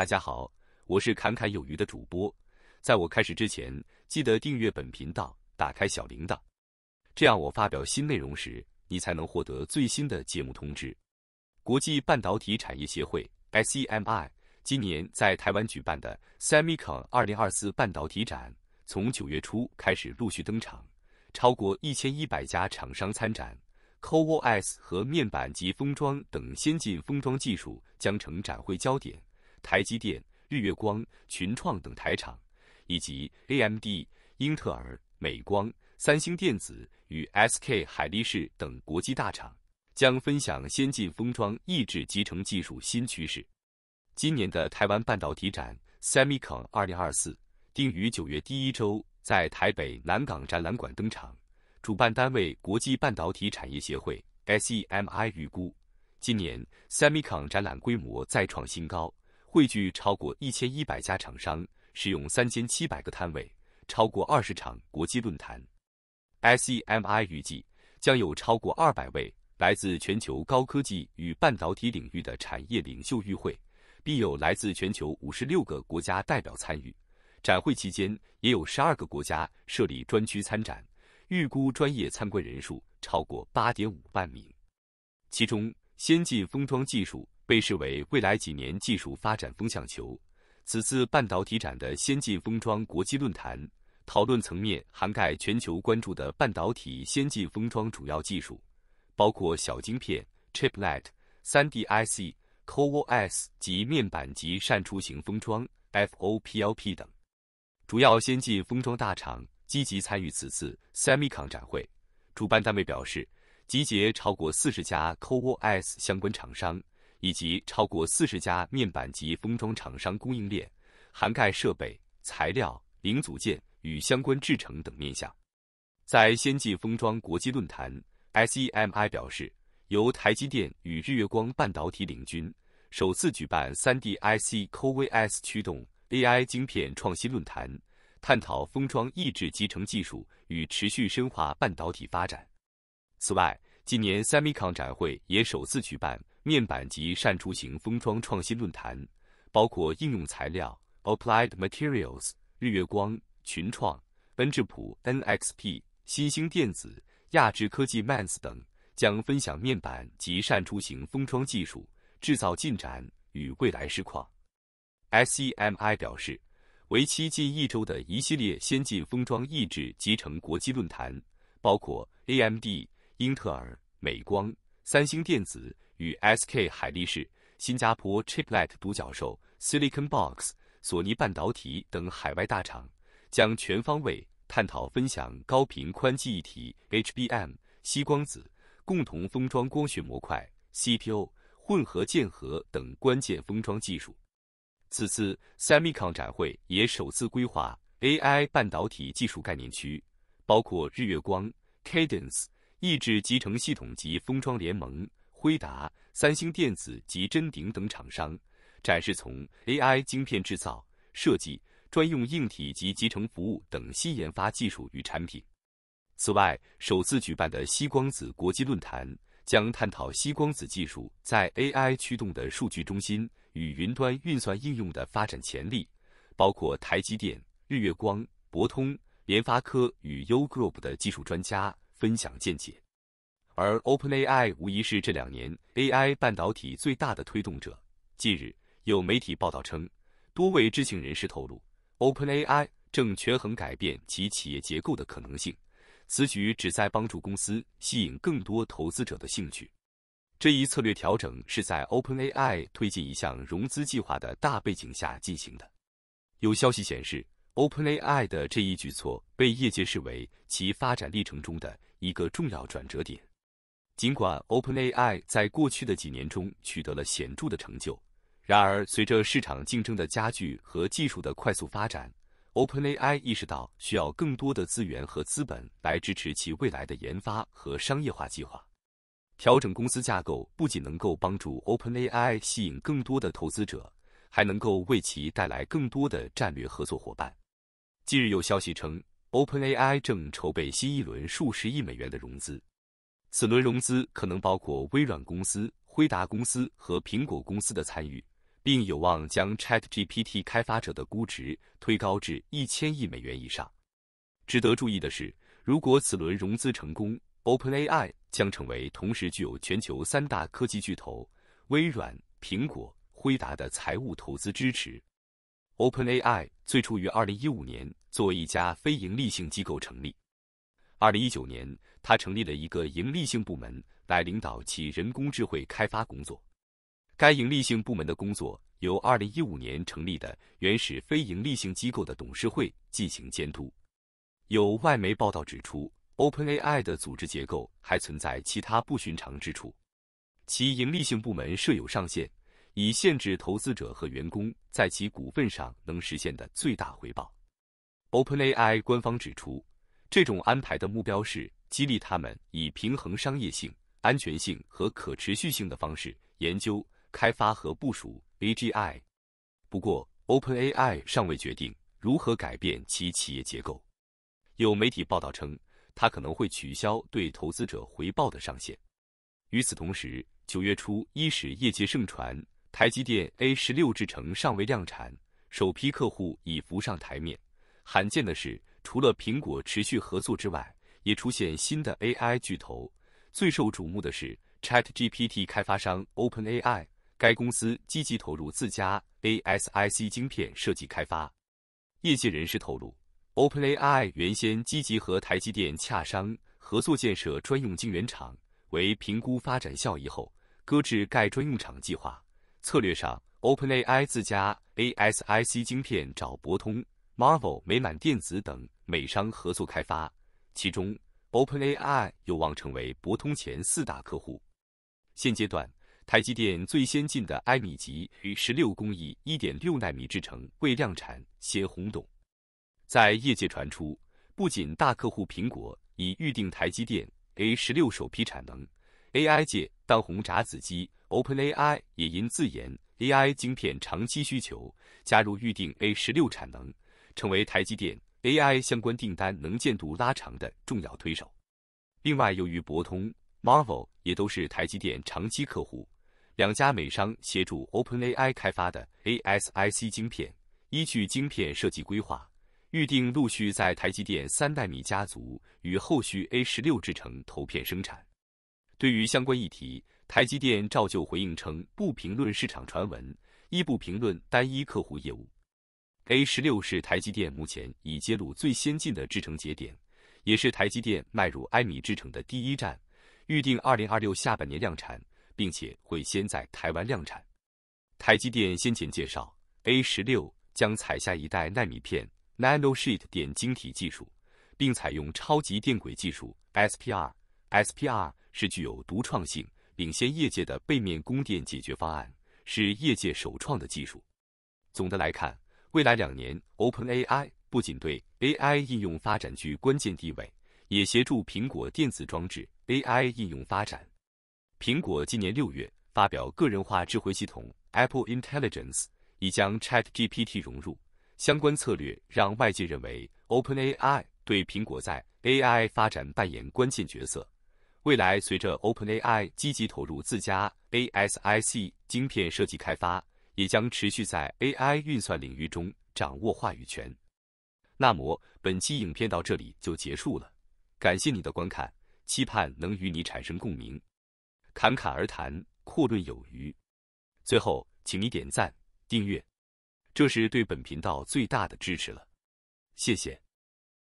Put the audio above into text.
大家好，我是侃侃有余的主播。在我开始之前，记得订阅本频道，打开小铃铛，这样我发表新内容时，你才能获得最新的节目通知。国际半导体产业协会 （SEMI） 今年在台湾举办的 Semicon 2024半导体展，从九月初开始陆续登场，超过一千一百家厂商参展。CoWoS 和面板及封装等先进封装技术将成展会焦点。台积电、日月光、群创等台厂，以及 AMD、英特尔、美光、三星电子与 SK 海力士等国际大厂将分享先进封装抑制集成技术新趋势。今年的台湾半导体展 Semicon 二零二四定于九月第一周在台北南港展览馆登场，主办单位国际半导体产业协会 SEMI 预估，今年 Semicon 展览规模再创新高。汇聚超过一千一百家厂商，使用三千七百个摊位，超过二十场国际论坛。SEMI 预计将有超过二百位来自全球高科技与半导体领域的产业领袖与会，并有来自全球五十六个国家代表参与。展会期间也有十二个国家设立专区参展，预估专业参观人数超过八点五万名，其中先进封装技术。被视为未来几年技术发展风向球。此次半导体展的先进封装国际论坛讨论层面涵盖全球关注的半导体先进封装主要技术，包括小晶片 chiplet、三 D IC、CoWoS 及面板级扇出型封装 FOPLP 等。主要先进封装大厂积极参与此次 Semicon 展会。主办单位表示，集结超过四十家 CoWoS 相关厂商。以及超过四十家面板及封装厂商供应链，涵盖设备、材料、零组件与相关制成等面向。在先进封装国际论坛 （SEMI） 表示，由台积电与日月光半导体领军，首次举办 3D IC c o v s 驱动 AI 晶片创新论坛，探讨封装抑制集成技术与持续深化半导体发展。此外，今年 Semicon 展会也首次举办。面板及扇雏型封装创新论坛，包括应用材料、Applied Materials、日月光、群创、奔智浦 （NXP）、新兴电子、亚智科技 （Mats） 等，将分享面板及扇雏型封装技术制造进展与未来实况。SEMI 表示，为期近一周的一系列先进封装抑制集成国际论坛，包括 AMD、英特尔、美光、三星电子。与 SK 海力士、新加坡 Chiplet 独角兽 Silicon Box、索尼半导体等海外大厂将全方位探讨分享高频宽记忆体 HBM、息光子、共同封装光学模块、CPU 混合键合等关键封装技术。此次 Semicon 展会也首次规划 AI 半导体技术概念区，包括日月光 Cadence 抑制集成系统及封装联盟。辉达、三星电子及臻鼎等厂商展示从 AI 晶片制造、设计、专用硬体及集成服务等新研发技术与产品。此外，首次举办的西光子国际论坛将探讨西光子技术在 AI 驱动的数据中心与云端运算应用的发展潜力，包括台积电、日月光、博通、联发科与 U Group 的技术专家分享见解。而 OpenAI 无疑是这两年 AI 半导体最大的推动者。近日，有媒体报道称，多位知情人士透露，OpenAI 正权衡改变其企业结构的可能性，此举旨在帮助公司吸引更多投资者的兴趣。这一策略调整是在 OpenAI 推进一项融资计划的大背景下进行的。有消息显示，OpenAI 的这一举措被业界视为其发展历程中的一个重要转折点。尽管 OpenAI 在过去的几年中取得了显著的成就，然而随着市场竞争的加剧和技术的快速发展，OpenAI 意识到需要更多的资源和资本来支持其未来的研发和商业化计划。调整公司架构不仅能够帮助 OpenAI 吸引更多的投资者，还能够为其带来更多的战略合作伙伴。近日有消息称，OpenAI 正筹备新一轮数十亿美元的融资。此轮融资可能包括微软公司、辉达公司和苹果公司的参与，并有望将 ChatGPT 开发者的估值推高至一千亿美元以上。值得注意的是，如果此轮融资成功，OpenAI 将成为同时具有全球三大科技巨头微软、苹果、辉达的财务投资支持。OpenAI 最初于2015年作为一家非营利性机构成立，2019年。他成立了一个盈利性部门来领导其人工智慧开发工作。该盈利性部门的工作由2015年成立的原始非盈利性机构的董事会进行监督。有外媒报道指出，OpenAI 的组织结构还存在其他不寻常之处。其盈利性部门设有上限，以限制投资者和员工在其股份上能实现的最大回报。OpenAI 官方指出，这种安排的目标是。激励他们以平衡商业性、安全性和可持续性的方式研究、开发和部署 A G I。不过，Open A I 尚未决定如何改变其企业结构。有媒体报道称，它可能会取消对投资者回报的上限。与此同时，九月初伊始，业界盛传台积电 A 十六制程尚未量产，首批客户已浮上台面。罕见的是，除了苹果持续合作之外，也出现新的 AI 巨头，最受瞩目的是 ChatGPT 开发商 OpenAI。该公司积极投入自家 ASIC 晶片设计开发。业界人士透露，OpenAI 原先积极和台积电洽商合作建设专用晶圆厂，为评估发展效益后，搁置该专用厂计划。策略上，OpenAI 自家 ASIC 晶片找博通、m a r v e l 美满电子等美商合作开发。其中，OpenAI 有望成为博通前四大客户。现阶段，台积电最先进的埃米级与十六工艺一点六纳米制程未量产先轰动。在业界传出，不仅大客户苹果已预定台积电 A 十六首批产能，AI 界当红炸子机 OpenAI 也因自研 AI 芯片长期需求，加入预定 A 十六产能，成为台积电。AI 相关订单能见度拉长的重要推手。另外，由于博通、m a r v e l 也都是台积电长期客户，两家美商协助 OpenAI 开发的 ASIC 晶片，依据晶片设计规划，预定陆续在台积电三纳米家族与后续 A 十六制程投片生产。对于相关议题，台积电照旧回应称不评论市场传闻，亦不评论单一客户业务。A 十六是台积电目前已揭露最先进的制程节点，也是台积电迈入埃米制程的第一站，预定二零二六下半年量产，并且会先在台湾量产。台积电先前介绍，A 十六将采下一代纳米片 （nano sheet） 电晶体技术，并采用超级电轨技术 （SPR）。SPR 是具有独创性、领先业界的背面供电解决方案，是业界首创的技术。总的来看。未来两年，Open AI 不仅对 AI 应用发展具关键地位，也协助苹果电子装置 AI 应用发展。苹果今年六月发表个人化智慧系统 Apple Intelligence，已将 Chat GPT 融入，相关策略让外界认为 Open AI 对苹果在 AI 发展扮演关键角色。未来随着 Open AI 积极投入自家 ASIC 芯片设计开发。也将持续在 AI 运算领域中掌握话语权。那么本期影片到这里就结束了，感谢你的观看，期盼能与你产生共鸣。侃侃而谈，阔论有余。最后，请你点赞、订阅，这是对本频道最大的支持了。谢谢。